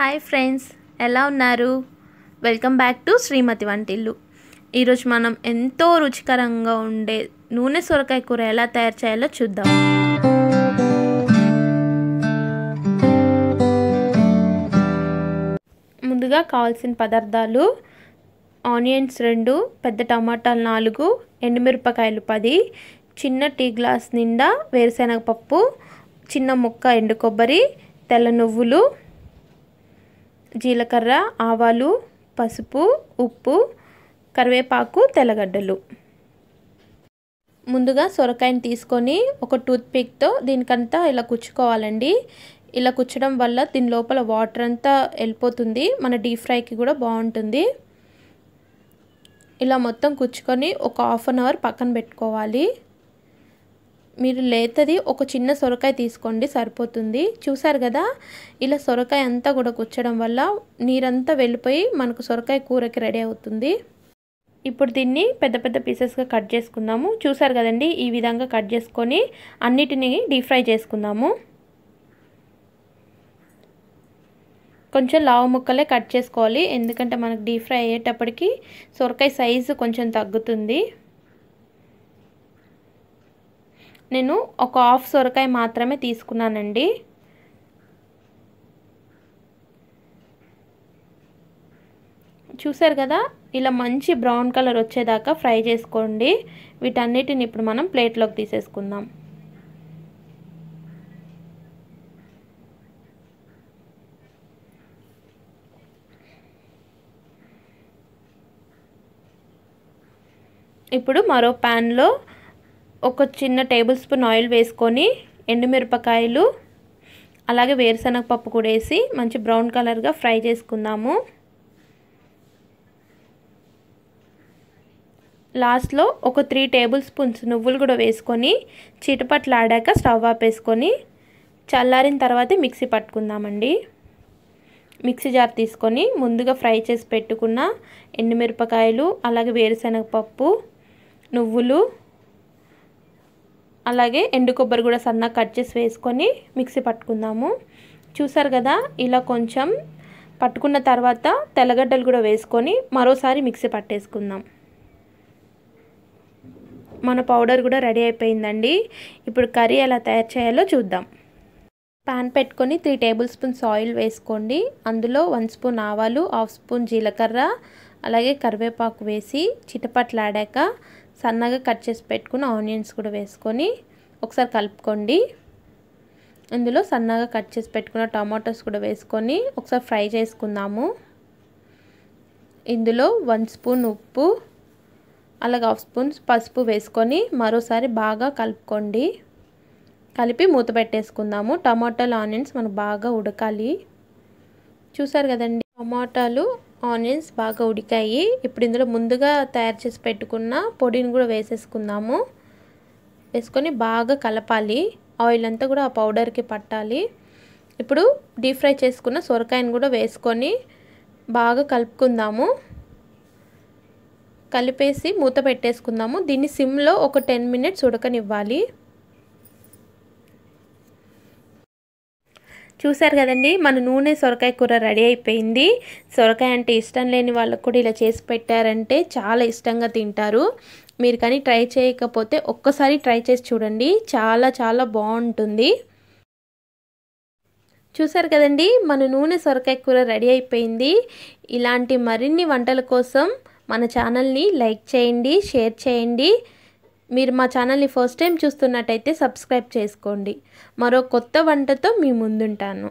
hi friends ఎలా ఉన్నారు welcome back to శ్రీమతి వంటిల్లు ఈరోజు మనం ఎంతో రుచికరంగా ఉండే నూనె సొరకాయ కూర ఎలా తయారు చేయాలో చూద్దాం ముందుగా కావాల్సిన పదార్థాలు ఆనియన్స్ రెండు పెద్ద టమాటాలు నాలుగు ఎండుమిరపకాయలు పది చిన్న టీ గ్లాస్ నిండా పప్పు చిన్న ముక్క ఎండు కొబ్బరి తెల్ల నువ్వులు జీలకర్ర ఆవాలు పసుపు ఉప్పు కరివేపాకు తెల్లగడ్డలు ముందుగా సొరకాయని తీసుకొని ఒక టూత్పిక్తో దీనికంతా ఇలా కుచ్చుకోవాలండి ఇలా కుచ్చడం వల్ల దీని లోపల వాటర్ అంతా వెళ్ళిపోతుంది మన డీప్ ఫ్రైకి కూడా బాగుంటుంది ఇలా మొత్తం కుచ్చుకొని ఒక హాఫ్ అన్ అవర్ పక్కన పెట్టుకోవాలి మీరు లేతది ఒక చిన్న సొరకాయ తీసుకోండి సరిపోతుంది చూసారు కదా ఇలా సొరకాయ అంతా కూడా కూర్చడం వల్ల నీరంతా వెళ్ళిపోయి మనకు సొరకాయ కూరకి రెడీ అవుతుంది ఇప్పుడు దీన్ని పెద్ద పెద్ద పీసెస్గా కట్ చేసుకుందాము చూసారు కదండి ఈ విధంగా కట్ చేసుకొని అన్నిటినీ డీప్ ఫ్రై చేసుకుందాము కొంచెం లావు ముక్కలే కట్ చేసుకోవాలి ఎందుకంటే మనకు డీప్ ఫ్రై అయ్యేటప్పటికి సొరకాయ సైజు కొంచెం తగ్గుతుంది నేను ఒక హాఫ్ సొరకాయ మాత్రమే తీసుకున్నానండి చూసారు కదా ఇలా మంచి బ్రౌన్ కలర్ వచ్చేదాకా ఫ్రై చేసుకోండి వీటన్నిటిని ఇప్పుడు మనం ప్లేట్లోకి తీసేసుకుందాం ఇప్పుడు మరో ప్యాన్లో ఒక చిన్న టేబుల్ స్పూన్ ఆయిల్ వేసుకొని ఎండుమిరపకాయలు అలాగే వేరుశనగ పప్పు కూడా వేసి మంచి బ్రౌన్ కలర్గా ఫ్రై చేసుకుందాము లాస్ట్లో ఒక త్రీ టేబుల్ స్పూన్స్ నువ్వులు కూడా వేసుకొని చిటపట్లాడాక స్టవ్ ఆపేసుకొని చల్లారిన తర్వాత మిక్సీ పట్టుకుందామండి మిక్సీ జార్ తీసుకొని ముందుగా ఫ్రై చేసి పెట్టుకున్న ఎండుమిరపకాయలు అలాగే వేరుశనగపప్పు నువ్వులు అలాగే ఎండు కొబ్బరి కూడా సన్నగా కట్ చేసి వేసుకొని మిక్సీ పట్టుకుందాము చూసారు కదా ఇలా కొంచెం పట్టుకున్న తర్వాత తెల్లగడ్డలు కూడా వేసుకొని మరోసారి మిక్సీ పట్టేసుకుందాం మన పౌడర్ కూడా రెడీ అయిపోయిందండి ఇప్పుడు కర్రీ ఎలా తయారు చేయాలో చూద్దాం పాన్ పెట్టుకొని త్రీ టేబుల్ స్పూన్స్ ఆయిల్ వేసుకోండి అందులో వన్ స్పూన్ ఆవాలు హాఫ్ స్పూన్ జీలకర్ర అలాగే కరివేపాకు వేసి చిటపట్లాడాక సన్నగా కట్ చేసి పెట్టుకున్న ఆనియన్స్ కూడా వేసుకొని ఒకసారి కలుపుకోండి ఇందులో సన్నగా కట్ చేసి పెట్టుకున్న టమాటోస్ కూడా వేసుకొని ఒకసారి ఫ్రై చేసుకుందాము ఇందులో వన్ స్పూన్ ఉప్పు అలాగే హాఫ్ స్పూన్ పసుపు వేసుకొని మరోసారి బాగా కలుపుకోండి కలిపి మూత పెట్టేసుకుందాము టమాటాలు ఆనియన్స్ మనకు బాగా ఉడకాలి చూసారు కదండి టమాటాలు ఆనియన్స్ బాగా ఉడికాయి ఇప్పుడు ఇందులో ముందుగా తయారు చేసి పెట్టుకున్న పొడిని కూడా వేసేసుకుందాము వేసుకొని బాగా కలపాలి ఆయిల్ అంతా కూడా ఆ పౌడర్కి పట్టాలి ఇప్పుడు డీప్ ఫ్రై చేసుకున్న సొరకాయను కూడా వేసుకొని బాగా కలుపుకుందాము కలిపేసి మూత పెట్టేసుకుందాము దీన్ని సిమ్లో ఒక టెన్ మినిట్స్ ఉడకనివ్వాలి చూసారు కదండి మన నూనె సొరకాయ కూర రెడీ అయిపోయింది సొరకాయ అంటే ఇష్టం లేని వాళ్ళకు కూడా ఇలా చేసి పెట్టారంటే చాలా ఇష్టంగా తింటారు మీరు కానీ ట్రై చేయకపోతే ఒక్కసారి ట్రై చేసి చూడండి చాలా చాలా బాగుంటుంది చూసారు కదండి మన నూనె సొరకాయ కూర రెడీ అయిపోయింది ఇలాంటి మరిన్ని వంటల కోసం మన ఛానల్ని లైక్ చేయండి షేర్ చేయండి మీరు మా ఛానల్ని ఫస్ట్ టైం చూస్తున్నట్టయితే సబ్స్క్రైబ్ చేసుకోండి మరో కొత్త వంటతో మీ ముందుంటాను